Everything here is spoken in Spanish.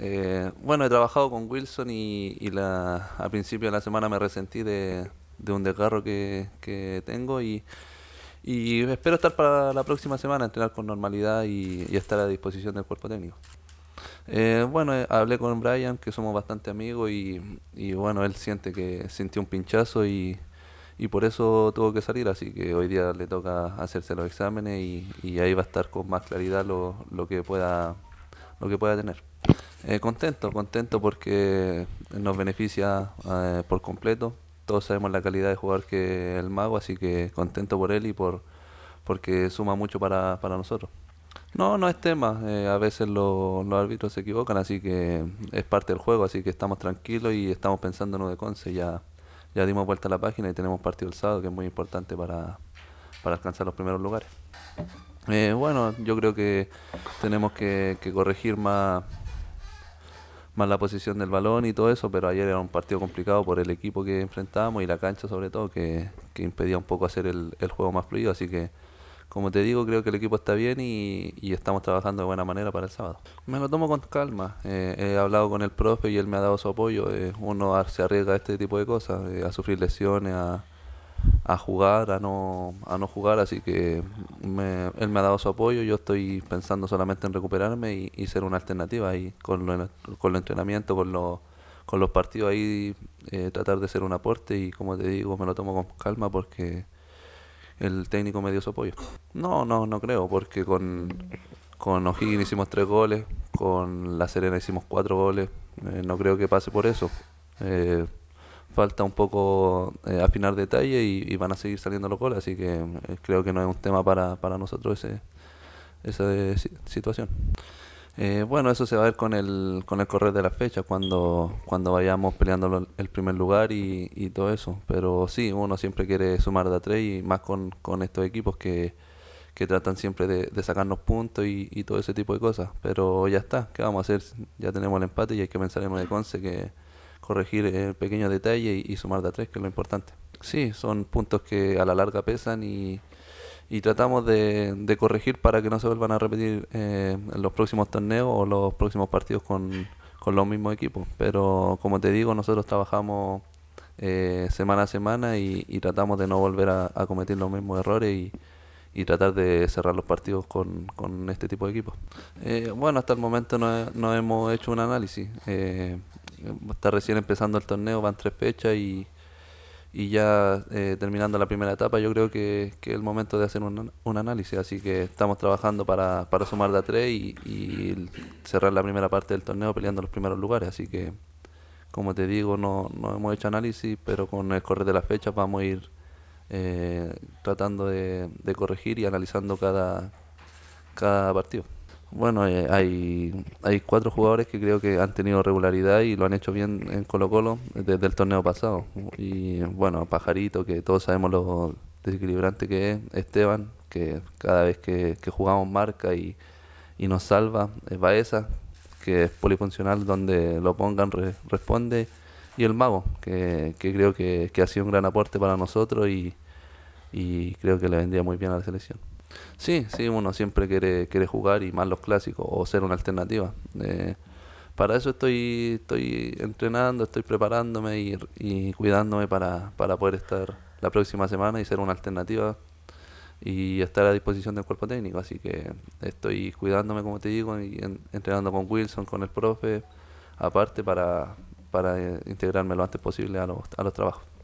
Eh, bueno, he trabajado con Wilson y, a principio de la semana me resentí de, un desgarro que, tengo y, espero estar para la próxima semana, entrenar con normalidad y, estar a disposición del cuerpo técnico. Eh, bueno, eh, hablé con Brian, que somos bastante amigos y, bueno, él siente que sintió un pinchazo y, por eso tuvo que salir, así que hoy día le toca hacerse los exámenes y, ahí va a estar con más claridad que, lo que pueda tener. Eh, contento, contento porque nos beneficia eh, por completo. Todos sabemos la calidad de jugador que es el mago, así que contento por él y por porque suma mucho para, nosotros. No, no es tema. Eh, a veces los árbitros se equivocan, así que es parte del juego, así que estamos tranquilos y estamos pensando en de Conce. Ya, ya dimos vuelta a la página y tenemos partido el sábado, que es muy importante para, alcanzar los primeros lugares. Eh, bueno, yo creo que tenemos que corregir más más la posición del balón y todo eso, pero ayer era un partido complicado por el equipo que enfrentábamos y la cancha sobre todo, que, que impedía un poco hacer el, juego más fluido, así que como te digo, creo que el equipo está bien y, estamos trabajando de buena manera para el sábado. Me lo tomo con calma, eh, he hablado con el profe y él me ha dado su apoyo, eh, uno se arriesga a este tipo de cosas, eh, a sufrir lesiones, a a jugar, a no, a no jugar, así que él me ha dado su apoyo, yo estoy pensando solamente en recuperarme y, ser una alternativa y con el entrenamiento, con, con los partidos ahí, eh, tratar de ser un aporte y como te digo, me lo tomo con calma porque el técnico me dio su apoyo. No, no, no creo, porque con, con O'Higgins hicimos tres goles, con La Serena hicimos cuatro goles, eh, no creo que pase por eso. Eh, falta un poco eh, afinar detalle y, van a seguir saliendo los goles, así que eh, creo que no es un tema para, para nosotros ese, esa eh, situación. bueno, eso se va a ver con el, con el correr de la fecha cuando, cuando vayamos peleando el primer lugar y, todo eso. Pero sí, uno siempre quiere sumar de a tres y más con, estos equipos que, tratan siempre de, sacarnos puntos y, todo ese tipo de cosas. Pero ya está, ¿qué vamos a hacer? Ya tenemos el empate y hay que pensar en el Conce que corregir pequeños detalles y, sumar de a tres, que es lo importante. Sí, son puntos que a la larga pesan y, y tratamos de, corregir para que no se vuelvan a repetir eh, los próximos torneos o los próximos partidos con, los mismos equipos. Pero como te digo, nosotros trabajamos eh, semana a semana y, tratamos de no volver a, a cometer los mismos errores y, y, tratar de cerrar los partidos con, con este tipo de equipos. Eh, bueno, hasta el momento no hemos hecho un análisis. Está recién empezando el torneo, van tres fechas y, y ya eh, terminando la primera etapa, yo creo que, es el momento de hacer un, un, análisis. Así que estamos trabajando para, para sumar de a tres y, cerrar la primera parte del torneo peleando los primeros lugares. Así que, como te digo, no, no hemos hecho análisis, pero con el correr de las fechas vamos a ir eh, tratando de, de corregir y analizando cada, cada partido. Bueno, eh, hay, hay cuatro jugadores que creo que han tenido regularidad y lo han hecho bien en Colo Colo desde el torneo pasado. Y bueno, Pajarito, que todos sabemos lo desequilibrante que es, Esteban, que cada vez que, jugamos marca y, nos salva, es Baeza, que es polifuncional donde lo pongan, responde, y el mago, que, creo que, ha sido un gran aporte para nosotros y, y creo que le vendría muy bien a la selección. Sí, sí, uno siempre quiere, quiere jugar y más los clásicos o ser una alternativa. Eh, para eso estoy, estoy entrenando, estoy preparándome y, cuidándome para, poder estar la próxima semana y ser una alternativa y estar a disposición del cuerpo técnico. Así que estoy cuidándome, como te digo, y entrenando con Wilson, con el profe, aparte para, para eh, integrarme lo antes posible a los trabajos.